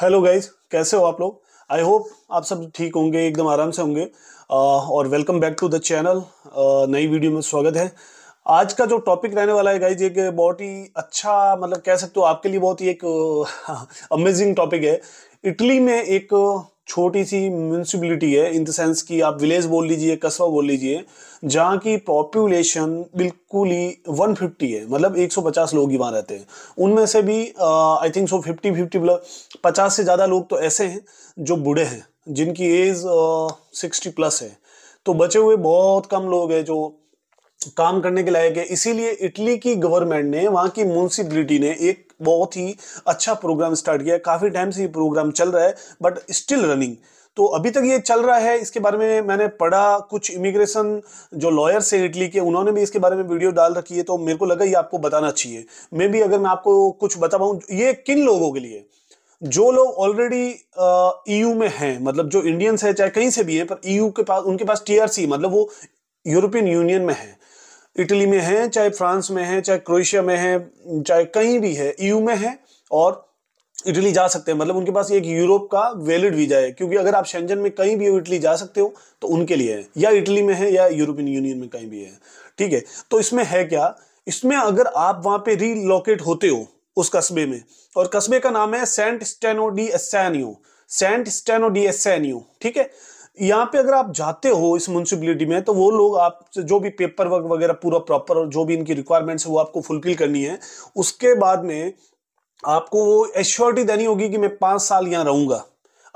hello guys कैसे हो आप लोग आई होप आप सब ठीक होंगे एकदम आराम से होंगे और welcome back to the channel नई वीडियो में स्वागत है आज का जो टॉपिक रहने वाला है गाइज एक बहुत ही अच्छा मतलब कह सकते हो आपके लिए बहुत ही एक अमेजिंग टॉपिक है इटली में एक छोटी सी म्यूनसिपलिटी है इन द सेंस कि आप विलेज बोल लीजिए कस्बा बोल लीजिए जहाँ की पॉपुलेशन बिल्कुल ही 150 है मतलब 150 लोग ही वहाँ रहते हैं उनमें से भी I think so 50 fifty plus पचास से ज़्यादा लोग तो ऐसे हैं जो बूढ़े हैं जिनकी एज सिक्सटी प्लस है तो बचे हुए बहुत कम लोग हैं जो काम करने के लायक है इसीलिए इटली की गवर्नमेंट ने वहाँ की म्यूनसिपलिटी ने एक बहुत ही अच्छा प्रोग्राम स्टार्ट किया काफ़ी टाइम से ये प्रोग्राम चल रहा है बट स्टिल रनिंग तो अभी तक ये चल रहा है इसके बारे में मैंने पढ़ा कुछ इमिग्रेशन जो लॉयर्स हैं इटली के उन्होंने भी इसके बारे में वीडियो डाल रखी है तो मेरे को लगा ये आपको बताना चाहिए मे भी अगर मैं आपको कुछ बता पाऊँ ये किन लोगों के लिए जो लोग ऑलरेडी ईयू e में हैं मतलब जो इंडियंस है चाहे कहीं से भी हैं पर ईयू e के पास उनके पास टीआरसी मतलब वो यूरोपियन यूनियन में है इटली में हैं चाहे फ्रांस में हैं चाहे क्रोएशिया में हैं चाहे कहीं भी है ईयू e में है और इटली जा सकते हैं मतलब उनके पास एक यूरोप का वैलिड वीजा है क्योंकि अगर आप शेंजन में कहीं भी इटली जा सकते हो तो उनके लिए है या इटली में है या यूरोपियन यूनियन में कहीं भी है ठीक है तो इसमें है क्या इसमें अगर आप वहां पे रीलोकेट होते हो उस कस्बे में और कस्बे का नाम है Santo Stefano di Sessanio Santo Stefano di Sessanio ठीक है यहाँ पे अगर आप जाते हो इस म्यूनसिपलिटी में तो वो लोग आप जो भी पेपर वर्क वगैरह पूरा प्रॉपर जो भी इनकी रिक्वायरमेंट्स है वो आपको फुलफिल करनी है उसके बाद में आपको वो एश्योरिटी देनी होगी कि मैं पांच साल यहाँ रहूंगा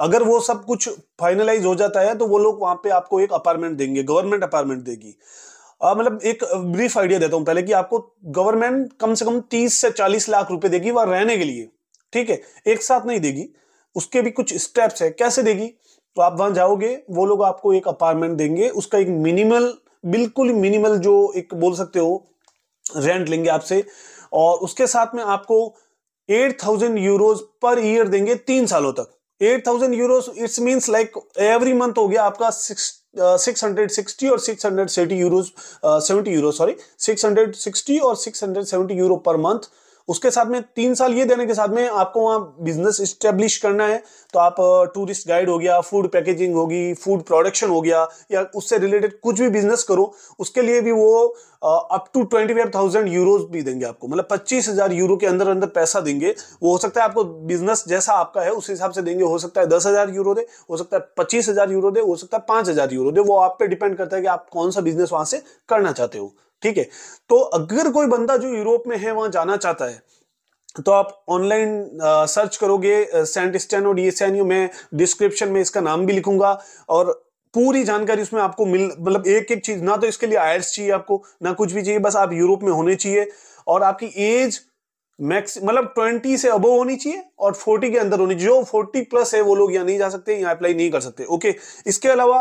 अगर वो सब कुछ फाइनलाइज हो जाता है तो वो लोग वहां पे आपको एक अपार्टमेंट देंगे गवर्नमेंट अपार्टमेंट देगी मतलब एक ब्रीफ आइडिया देता हूँ पहले कि आपको गवर्नमेंट कम से कम तीस से चालीस लाख रुपए देगी वहां रहने के लिए ठीक है एक साथ नहीं देगी उसके भी कुछ स्टेप्स है कैसे देगी तो आप वहां जाओगे वो लोग आपको एक अपार्टमेंट देंगे उसका एक मिनिमल बिल्कुल मिनिमल जो एक बोल सकते हो रेंट लेंगे आपसे और उसके साथ में आपको eight thousand euros per year देंगे तीन सालों तक eight thousand euros it's means like every month हो गया आपका सिक्स सिक्स हंड्रेड सिक्सटी और six hundred seventy seventy euro sorry six hundred sixty और six hundred seventy euro per month उसके साथ में तीन साल ये देने के साथ में आपको वहां बिजनेस स्टेब्लिश करना है तो आप टूरिस्ट गाइड हो गया फूड पैकेजिंग होगी फूड प्रोडक्शन हो गया या उससे रिलेटेड कुछ भी बिजनेस करो उसके लिए भी वो up to twenty five thousand euro भी देंगे आपको मतलब पच्चीस हजार यूरो के अंदर अंदर पैसा देंगे वो हो सकता है आपको बिजनेस जैसा आपका है उस हिसाब से देंगे हो सकता है दस हजार यूरो दे हो सकता है पच्चीस हजार यूरो दे हो सकता है पांच हजार यूरो दे वो आप पे डिपेंड करता है कि आप कौन सा बिजनेस वहां से करना चाहते हो ठीक है तो अगर कोई बंदा जो यूरोप में है वहां जाना चाहता है तो आप ऑनलाइन सर्च करोगे सेंट स्टैन और ई में डिस्क्रिप्शन में इसका नाम भी लिखूंगा और पूरी जानकारी उसमें आपको मिल मतलब एक एक चीज ना तो इसके लिए आयर्स चाहिए आपको ना कुछ भी चाहिए बस आप यूरोप में होने चाहिए और आपकी एज मैक्स मतलब ट्वेंटी से अबो होनी चाहिए और फोर्टी के अंदर होनी चाहिए जो फोर्टी प्लस है वो लोग यहाँ नहीं जा सकते यहाँ अप्लाई नहीं कर सकते ओके इसके अलावा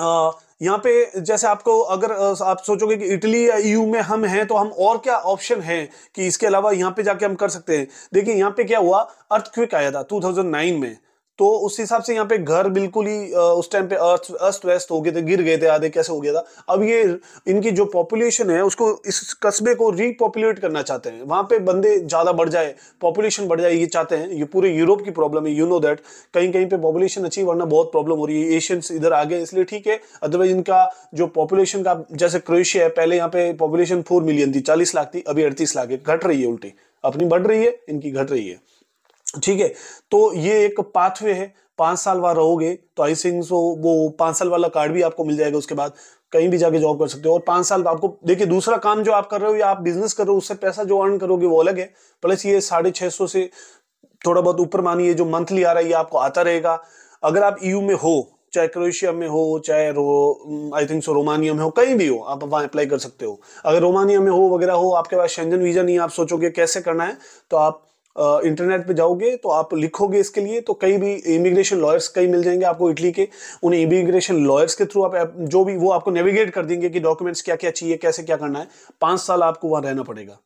यहाँ पे जैसे आपको अगर आप सोचोगे कि इटली या ईयू e में हम हैं तो हम और क्या ऑप्शन है कि इसके अलावा यहाँ पे जाके हम कर सकते हैं देखिए यहाँ पे क्या हुआ अर्थक्विक आया था 2009 में तो उस हिसाब से यहाँ पे घर बिल्कुल ही उस टाइम पे अर्थ अस्त व्यस्त हो गए थे गिर गए थे आधे कैसे हो गया था अब ये इनकी जो पॉपुलेशन है उसको इस कस्बे को रीपॉपुलेट करना चाहते हैं वहां पे बंदे ज़्यादा बढ़ जाए पॉपुलेशन बढ़ जाए ये चाहते हैं ये पूरे यूरोप की प्रॉब्लम है यू नो दैट कहीं कहीं पर पॉपुलेशन अच्छी वरना बहुत प्रॉब्लम हो रही है एशियंस इधर आ गए इसलिए ठीक है अदरवाइज इनका जो पॉपुलेशन का जैसे क्रोएशिया है पहले यहाँ पे पॉपुलेशन फोर मिलियन थी चालीस लाख थी अभी अड़तीस लाख है घट रही है उल्टी अपनी बढ़ रही है इनकी घट रही है ठीक है तो ये एक पाथवे है पांच साल वहां रहोगे तो आई थिंक सो वो पांच साल वाला कार्ड भी आपको मिल जाएगा उसके बाद कहीं भी जाके जॉब कर सकते हो और पांच साल आपको देखिए दूसरा काम जो आप कर रहे हो या आप बिजनेस कर रहे हो उससे पैसा जो अर्न करोगे वो अलग है प्लस ये साढ़े छह सौ से थोड़ा बहुत ऊपर मानिए जो मंथली आ रहा है ये आपको आता रहेगा अगर आप ईयू में हो चाहे क्रोएशिया में हो चाहे रो आई थिंक सो रोमानिया में हो कहीं भी हो आप वहाँ अप्लाई कर सकते हो अगर रोमानिया में हो वगैरह हो आपके पास शेंजन वीज़ा नहीं आप सोचोगे कैसे करना है तो आप इंटरनेट पे जाओगे तो आप लिखोगे इसके लिए तो कई भी इमिग्रेशन लॉयर्स कई मिल जाएंगे आपको इटली के उन इमिग्रेशन लॉयर्स के थ्रू आप जो भी वो आपको नेविगेट कर देंगे कि डॉक्यूमेंट्स क्या क्या चाहिए कैसे क्या करना है पाँच साल आपको वहाँ रहना पड़ेगा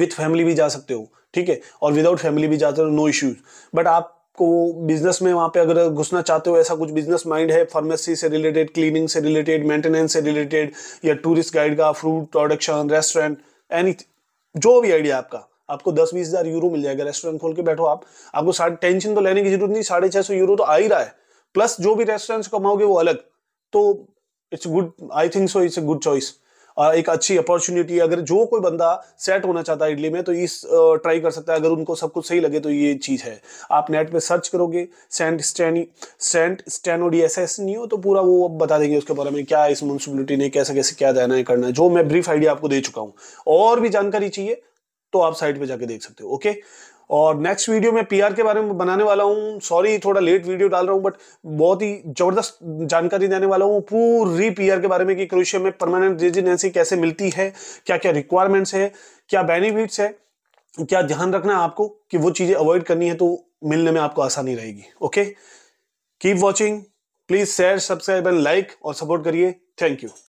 विथ फैमिली भी जा सकते हो ठीक है और विदाउट फैमिली भी जाते हो नो इश्यूज बट आप को बिजनेस में वहां पे अगर घुसना चाहते हो ऐसा कुछ बिजनेस माइंड है फार्मेसी से रिलेटेड क्लीनिंग से रिलेटेड मेंटेनेंस से रिलेटेड या टूरिस्ट गाइड का फ्रूट प्रोडक्शन रेस्टोरेंट एनी जो भी आइडिया आपका आपको दस बीस हजार यूरो मिल जाएगा रेस्टोरेंट खोल के बैठो आप आपको टेंशन तो लेने की जरूरत नहीं साढ़े छह सौ यूरो तो आ ही रहा है प्लस जो भी रेस्टोरेंट कमाओगे वो अलग तो it's good I think so it's good choice एक अच्छी अपॉर्चुनिटी अगर जो कोई बंदा सेट होना चाहता है इडली में तो इस ट्राई कर सकता है अगर उनको सब कुछ सही लगे तो ये चीज़ है आप नेट पे सर्च करोगे सेंट स्टैनी सेंट स्टैनोडी ऐसा ऐसा नहीं हो तो पूरा वो अब बता देंगे उसके बारे में क्या इस म्यूनसिपलिटी ने कैसे कैसे क्या देना है करना है जो मैं ब्रीफ आइडिया आपको दे चुका हूँ और भी जानकारी चाहिए तो आप साइट पे जाके देख सकते हो ओके और नेक्स्ट वीडियो में पीआर के बारे में बनाने वाला हूँ सॉरी थोड़ा लेट वीडियो डाल रहा हूँ बट बहुत ही जबरदस्त जानकारी देने वाला हूँ पूरी पीआर के बारे में कि क्रोशिया में परमानेंट रेजिडेंसी कैसे मिलती है क्या क्या रिक्वायरमेंट्स है क्या बेनिफिट्स है क्या ध्यान रखना है आपको कि वो चीज़ें अवॉइड करनी है तो मिलने में आपको आसानी रहेगी okay keep watching please share subscribe and like और सपोर्ट करिए थैंक यू